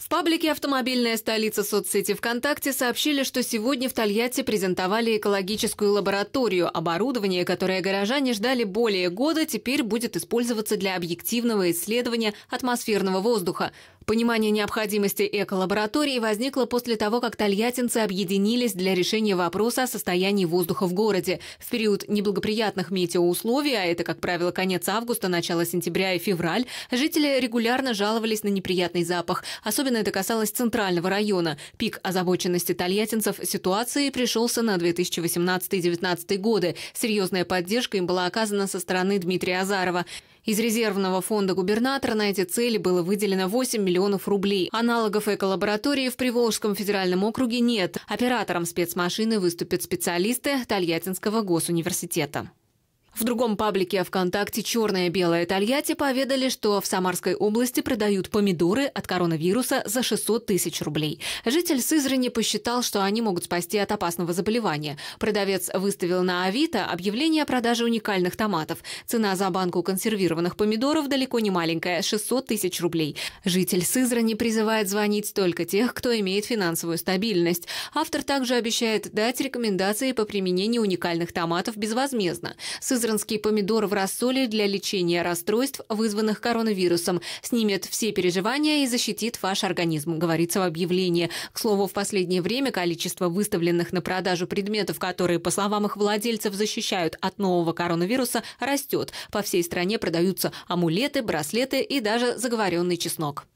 В паблике «Автомобильная столица соцсети ВКонтакте» сообщили, что сегодня в Тольятти презентовали экологическую лабораторию. Оборудование, которое горожане ждали более года, теперь будет использоваться для объективного исследования атмосферного воздуха. Понимание необходимости эколаборатории возникло после того, как тольяттинцы объединились для решения вопроса о состоянии воздуха в городе. В период неблагоприятных метеоусловий, а это, как правило, конец августа, начало сентября и февраль, жители регулярно жаловались на неприятный запах. Особенно это касалось центрального района. Пик озабоченности тольяттинцев ситуации пришелся на 2018-2019 годы. Серьезная поддержка им была оказана со стороны Дмитрия Азарова. Из резервного фонда губернатора на эти цели было выделено 8 миллионов рублей. Аналогов эколаборатории в Приволжском федеральном округе нет. Оператором спецмашины выступят специалисты Тольяттинского госуниверситета. В другом паблике ВКонтакте «Черное-белое Тольятти» поведали, что в Самарской области продают помидоры от коронавируса за 600 тысяч рублей. Житель Сызрани посчитал, что они могут спасти от опасного заболевания. Продавец выставил на Авито объявление о продаже уникальных томатов. Цена за банку консервированных помидоров далеко не маленькая – 600 тысяч рублей. Житель Сызрани призывает звонить только тех, кто имеет финансовую стабильность. Автор также обещает дать рекомендации по применению уникальных томатов безвозмездно. Сызрань Сестринский помидор в рассоле для лечения расстройств, вызванных коронавирусом. Снимет все переживания и защитит ваш организм, говорится в объявлении. К слову, в последнее время количество выставленных на продажу предметов, которые, по словам их владельцев, защищают от нового коронавируса, растет. По всей стране продаются амулеты, браслеты и даже заговоренный чеснок.